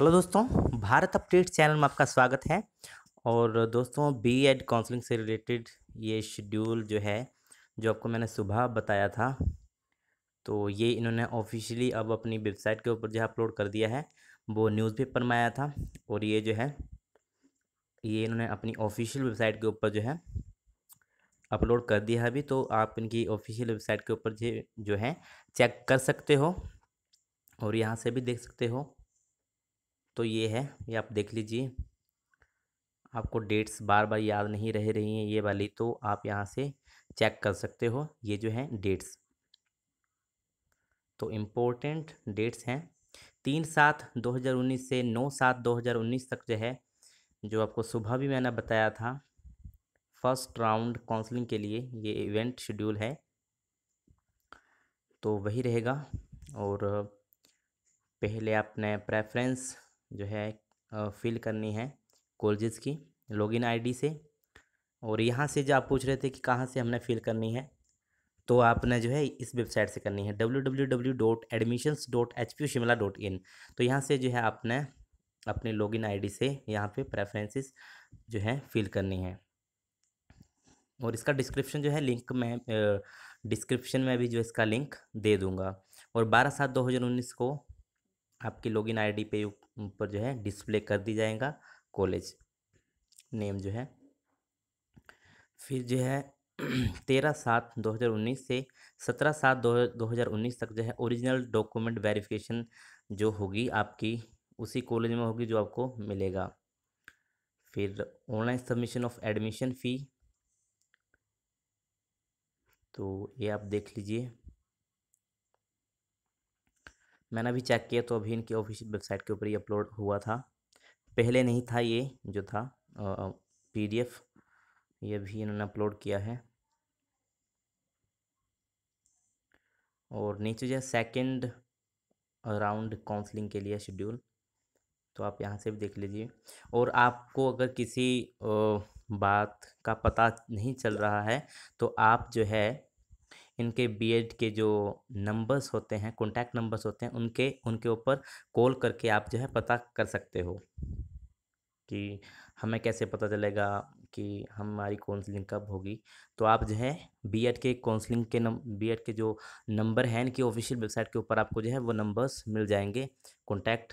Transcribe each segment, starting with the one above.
hello दोस्तों Bharat update channel में आपका स्वागत है और दोस्तों बी एड काउंसलिंग से रिलेटेड ये शेड्यूल जो है जो आपको मैंने सुबह बताया था तो ये इन्होंने ऑफिशियली अब अपनी वेबसाइट के ऊपर जो है अपलोड कर दिया है वो न्यूज़पेपर में आया था और ये जो है ये इन्होंने अपनी ऑफिशियल वेबसाइट के ऊपर जो है अपलोड कर दिया है अभी तो आप इनकी ऑफिशियल वेबसाइट के ऊपर जो है चेक कर सकते हो और यहाँ से भी देख सकते हो दोस्तों ये है ये आप देख लीजिए आपको डेट्स बार बार याद नहीं रह रही हैं ये वाली तो आप यहाँ से चेक कर सकते हो ये जो है डेट्स तो इम्पोर्टेंट डेट्स हैं तीन सात दो हज़ार उन्नीस से नौ सात दो हज़ार उन्नीस तक जो है जो आपको सुबह भी मैंने बताया था फर्स्ट राउंड काउंसलिंग के लिए ये इवेंट शेड्यूल है तो वही रहेगा और पहले आपने प्रेफरेंस जो है फिल करनी है कॉलेज की लॉगिन आईडी से और यहाँ से जो आप पूछ रहे थे कि कहाँ से हमने फिल करनी है तो आपने जो है इस वेबसाइट से करनी है W W W dot admissions dot H P Shimla dot in तो यहाँ से जो है आपने अपने लॉगिन आईडी से यहाँ पे प्रेफरेंसेस जो है फिल करनी है और इसका डिस्क्रिप्शन जो है लिंक में डिस्क्रिप्शन में भी जो इसका लिंक दे दूँगा और बारह सात दो हज़ार उन्नीस को आपकी लॉगिन आईडी पे ऊपर जो है डिस्प्ले कर दी जाएगा कॉलेज नेम जो है फिर जो है तेरह सात दो हज़ार उन्नीस से सत्रह सात दो दो हज़ार उन्नीस तक जो है ओरिजिनल डॉक्यूमेंट वेरिफिकेशन जो होगी आपकी उसी कॉलेज में होगी जो आपको मिलेगा फिर online submission of admission fee तो ये आप देख लीजिए मैंने अभी चेक किया तो अभी इनकी ऑफिशियल वेबसाइट के ऊपर ही अपलोड हुआ था पहले नहीं था ये जो था पीडीएफ ये भी इन्होंने अपलोड किया है और नीचे जो है सेकेंड राउंड काउंसलिंग के लिए शेड्यूल तो आप यहाँ से भी देख लीजिए और आपको अगर किसी बात का पता नहीं चल रहा है तो आप जो है इनके बी के जो नंबर्स होते हैं कॉन्टैक्ट नंबर्स होते हैं उनके उनके ऊपर कॉल करके आप जो है पता कर सकते हो कि हमें कैसे पता चलेगा कि हमारी काउंसलिंग कब होगी तो आप जो है बी के काउंसलिंग के नम बी के जो नंबर हैं इनकी ऑफिशियल वेबसाइट के ऊपर आपको जो है वो नंबर्स मिल जाएंगे कॉन्टैक्ट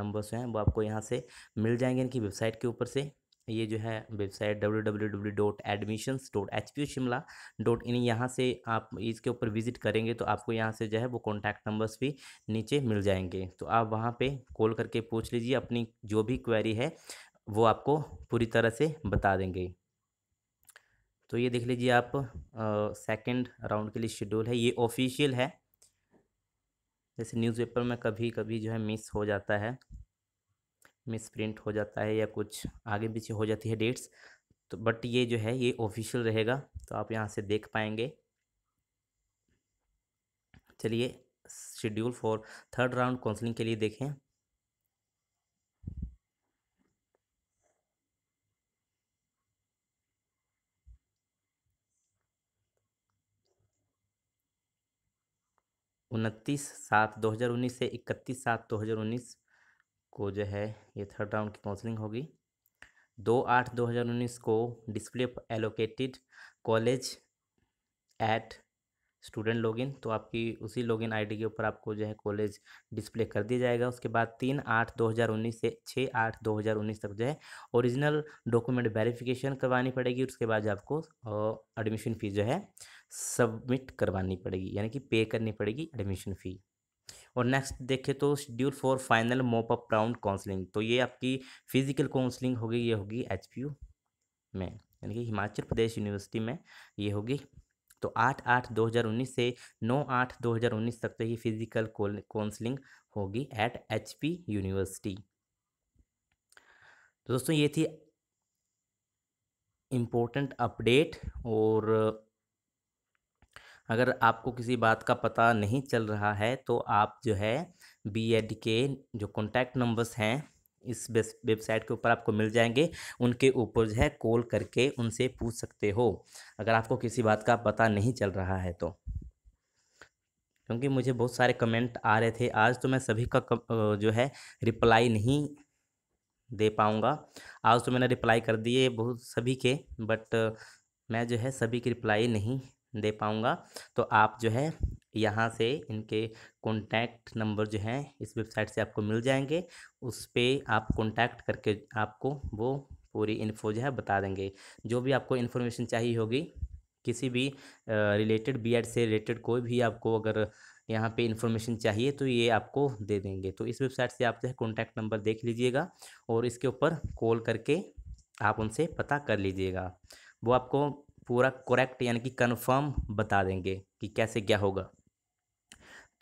नंबर्स हैं वो आपको यहाँ से मिल जाएंगे इनकी वेबसाइट के ऊपर से ये जो है website W W W dot admissions dot H P Shimla dot in यहाँ से आप इसके ऊपर विजिट करेंगे तो आपको यहाँ से जो है वो कॉन्टैक्ट नंबर्स भी नीचे मिल जाएंगे तो आप वहाँ पे कॉल करके पूछ लीजिए अपनी जो भी क्वेरी है वो आपको पूरी तरह से बता देंगे तो ये देख लीजिए आप सेकंड राउंड के लिए शेड्यूल है ये ऑफिशियल है जैसे न्यूज़पेपर में कभी कभी जो है मिस हो जाता है मिस प्रिंट हो जाता है या कुछ आगे पीछे हो जाती है डेट्स तो बट ये जो है ये ऑफिशियल रहेगा तो आप यहाँ से देख पाएंगे चलिए schedule for third round counselling के लिए देखें उनतीस सात दो हज़ार उन्नीस से इकतीस सात दो हज़ार उन्नीस को जो है ये थर्ड राउंड की काउंसलिंग होगी दो आठ दो हज़ार उन्नीस को display allocated college at student login तो आपकी उसी लॉगिन आईडी के ऊपर आपको जो है कॉलेज डिस्प्ले कर दिया जाएगा उसके बाद तीन आठ दो हज़ार उन्नीस से छः आठ दो हज़ार उन्नीस तक जो है ओरिजिनल डॉक्यूमेंट वेरिफिकेशन करवानी पड़ेगी उसके बाद जो आपको एडमिशन फ़ी जो है सबमिट करवानी पड़ेगी यानी कि पे करनी पड़ेगी एडमिशन फ़ी और नेक्स्ट देखें तो schedule for final mop up round counselling तो ये आपकी फिजिकल काउंसलिंग होगी ये होगी एच में यानी कि हिमाचल प्रदेश यूनिवर्सिटी में ये होगी तो आठ आठ दो हज़ार उन्नीस से नौ आठ दो हज़ार उन्नीस तक तो ये फिजिकल काउंसलिंग होगी एट एच पी यूनिवर्सिटी तो दोस्तों ये थी इम्पोर्टेंट अपडेट और अगर आपको किसी बात का पता नहीं चल रहा है तो आप जो है बी एड के जो कॉन्टैक्ट नंबर्स हैं इस वेबसाइट के ऊपर आपको मिल जाएंगे उनके ऊपर जो है कॉल करके उनसे पूछ सकते हो अगर आपको किसी बात का पता नहीं चल रहा है तो क्योंकि मुझे बहुत सारे कमेंट आ रहे थे आज तो मैं सभी का जो है रिप्लाई नहीं दे पाऊँगा आज तो मैंने रिप्लाई कर दिए बहुत सभी के बट मैं जो है सभी की रिप्लाई नहीं दे पाऊँगा तो आप जो है यहाँ से इनके कॉन्टैक्ट नंबर जो हैं इस वेबसाइट से आपको मिल जाएंगे उस पर आप कॉन्टैक्ट करके आपको वो पूरी इन्फो जो है बता देंगे जो भी आपको इन्फॉर्मेशन चाहिए होगी किसी भी रिलेटेड बी से रिलेटेड कोई भी आपको अगर यहाँ पे इन्फॉर्मेशन चाहिए तो ये आपको दे देंगे तो इस वेबसाइट से आप जो है कॉन्टैक्ट नंबर देख लीजिएगा और इसके ऊपर कॉल करके आप उनसे पता कर लीजिएगा वो आपको पूरा करेक्ट यानी कि कंफर्म बता देंगे कि कैसे क्या होगा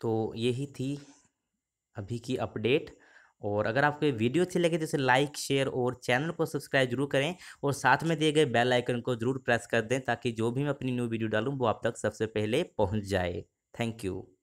तो यही थी अभी की अपडेट और अगर आपको वीडियो अच्छी लगे तो इसे लाइक शेयर और चैनल को सब्सक्राइब जरूर करें और साथ में दिए गए बेल आइकन को जरूर प्रेस कर दें ताकि जो भी मैं अपनी न्यू वीडियो डालूँ वो आप तक सबसे पहले पहुँच जाए थैंक यू